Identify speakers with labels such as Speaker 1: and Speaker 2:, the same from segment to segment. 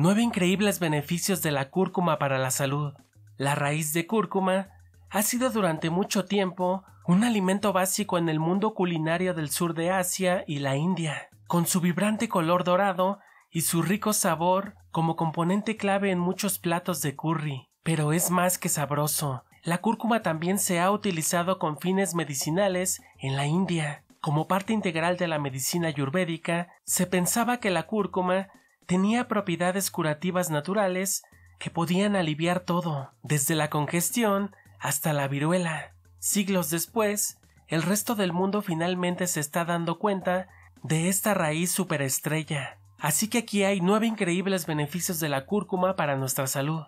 Speaker 1: Nueve increíbles beneficios de la cúrcuma para la salud. La raíz de cúrcuma ha sido durante mucho tiempo un alimento básico en el mundo culinario del sur de Asia y la India. Con su vibrante color dorado y su rico sabor como componente clave en muchos platos de curry. Pero es más que sabroso. La cúrcuma también se ha utilizado con fines medicinales en la India. Como parte integral de la medicina ayurvédica, se pensaba que la cúrcuma tenía propiedades curativas naturales que podían aliviar todo, desde la congestión hasta la viruela. Siglos después, el resto del mundo finalmente se está dando cuenta de esta raíz superestrella. Así que aquí hay nueve increíbles beneficios de la cúrcuma para nuestra salud.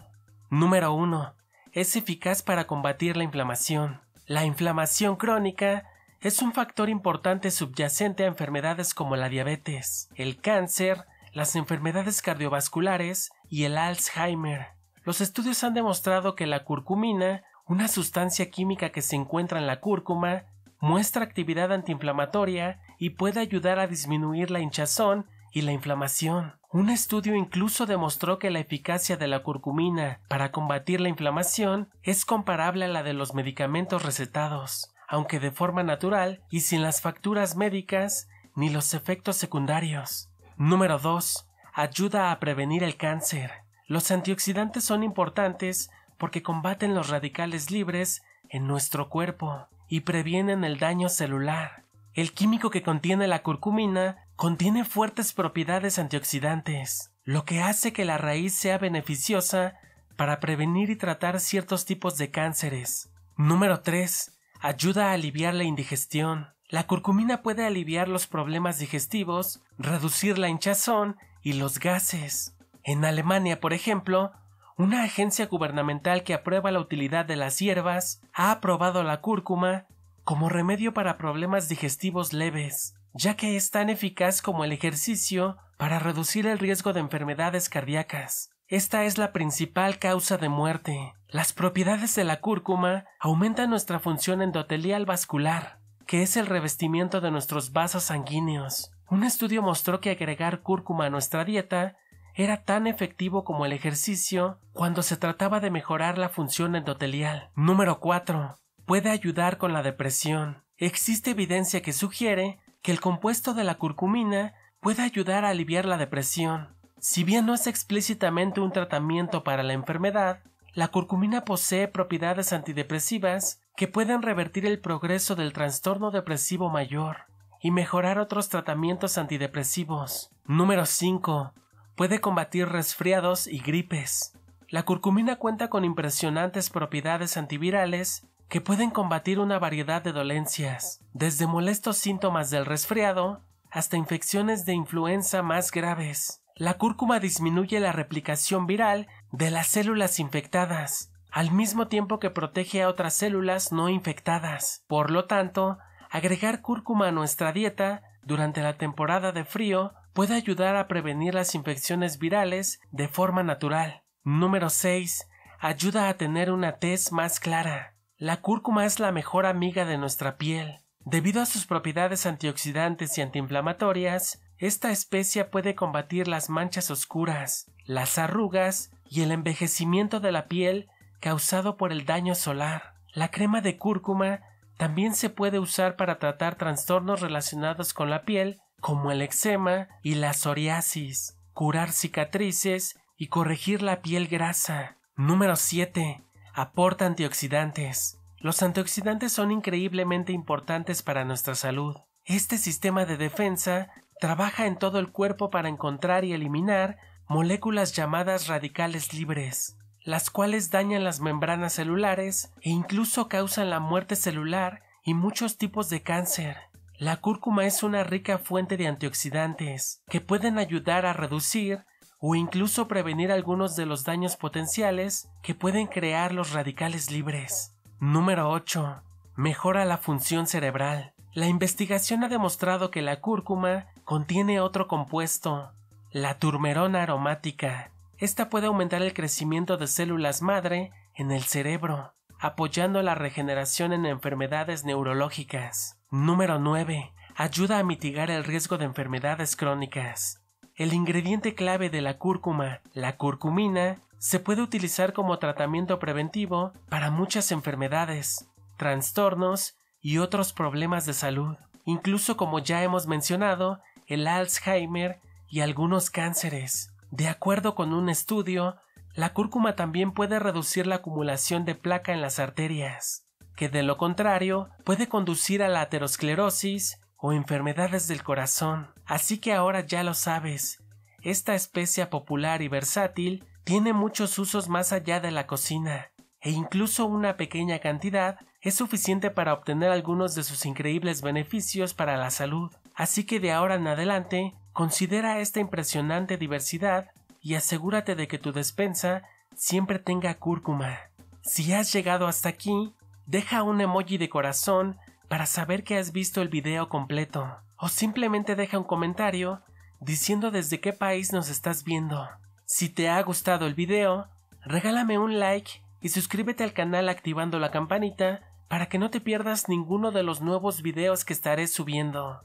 Speaker 1: Número 1. Es eficaz para combatir la inflamación. La inflamación crónica es un factor importante subyacente a enfermedades como la diabetes, el cáncer las enfermedades cardiovasculares y el Alzheimer. Los estudios han demostrado que la curcumina, una sustancia química que se encuentra en la cúrcuma, muestra actividad antiinflamatoria y puede ayudar a disminuir la hinchazón y la inflamación. Un estudio incluso demostró que la eficacia de la curcumina para combatir la inflamación es comparable a la de los medicamentos recetados, aunque de forma natural y sin las facturas médicas ni los efectos secundarios. Número 2. Ayuda a prevenir el cáncer. Los antioxidantes son importantes porque combaten los radicales libres en nuestro cuerpo y previenen el daño celular. El químico que contiene la curcumina contiene fuertes propiedades antioxidantes, lo que hace que la raíz sea beneficiosa para prevenir y tratar ciertos tipos de cánceres. Número 3. Ayuda a aliviar la indigestión. La curcumina puede aliviar los problemas digestivos, reducir la hinchazón y los gases. En Alemania, por ejemplo, una agencia gubernamental que aprueba la utilidad de las hierbas ha aprobado la cúrcuma como remedio para problemas digestivos leves, ya que es tan eficaz como el ejercicio para reducir el riesgo de enfermedades cardíacas. Esta es la principal causa de muerte. Las propiedades de la cúrcuma aumentan nuestra función endotelial vascular, que es el revestimiento de nuestros vasos sanguíneos. Un estudio mostró que agregar cúrcuma a nuestra dieta era tan efectivo como el ejercicio cuando se trataba de mejorar la función endotelial. Número 4. Puede ayudar con la depresión. Existe evidencia que sugiere que el compuesto de la curcumina puede ayudar a aliviar la depresión. Si bien no es explícitamente un tratamiento para la enfermedad, la curcumina posee propiedades antidepresivas que pueden revertir el progreso del trastorno depresivo mayor y mejorar otros tratamientos antidepresivos. Número 5. Puede combatir resfriados y gripes. La curcumina cuenta con impresionantes propiedades antivirales que pueden combatir una variedad de dolencias, desde molestos síntomas del resfriado hasta infecciones de influenza más graves la cúrcuma disminuye la replicación viral de las células infectadas, al mismo tiempo que protege a otras células no infectadas. Por lo tanto, agregar cúrcuma a nuestra dieta durante la temporada de frío puede ayudar a prevenir las infecciones virales de forma natural. Número 6. Ayuda a tener una tez más clara. La cúrcuma es la mejor amiga de nuestra piel. Debido a sus propiedades antioxidantes y antiinflamatorias, esta especia puede combatir las manchas oscuras, las arrugas y el envejecimiento de la piel causado por el daño solar. La crema de cúrcuma también se puede usar para tratar trastornos relacionados con la piel como el eczema y la psoriasis, curar cicatrices y corregir la piel grasa. Número 7. Aporta antioxidantes. Los antioxidantes son increíblemente importantes para nuestra salud. Este sistema de defensa trabaja en todo el cuerpo para encontrar y eliminar moléculas llamadas radicales libres, las cuales dañan las membranas celulares e incluso causan la muerte celular y muchos tipos de cáncer. La cúrcuma es una rica fuente de antioxidantes que pueden ayudar a reducir o incluso prevenir algunos de los daños potenciales que pueden crear los radicales libres. Número 8. Mejora la función cerebral. La investigación ha demostrado que la cúrcuma contiene otro compuesto, la turmerona aromática. Esta puede aumentar el crecimiento de células madre en el cerebro, apoyando la regeneración en enfermedades neurológicas. Número 9. Ayuda a mitigar el riesgo de enfermedades crónicas. El ingrediente clave de la cúrcuma, la curcumina, se puede utilizar como tratamiento preventivo para muchas enfermedades, trastornos y otros problemas de salud, incluso como ya hemos mencionado, el Alzheimer y algunos cánceres. De acuerdo con un estudio, la cúrcuma también puede reducir la acumulación de placa en las arterias, que de lo contrario puede conducir a la aterosclerosis o enfermedades del corazón. Así que ahora ya lo sabes, esta especia popular y versátil tiene muchos usos más allá de la cocina e incluso una pequeña cantidad es suficiente para obtener algunos de sus increíbles beneficios para la salud. Así que de ahora en adelante, considera esta impresionante diversidad y asegúrate de que tu despensa siempre tenga cúrcuma. Si has llegado hasta aquí, deja un emoji de corazón para saber que has visto el video completo, o simplemente deja un comentario diciendo desde qué país nos estás viendo. Si te ha gustado el video, regálame un like y suscríbete al canal activando la campanita para que no te pierdas ninguno de los nuevos videos que estaré subiendo.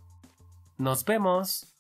Speaker 1: Nos vemos.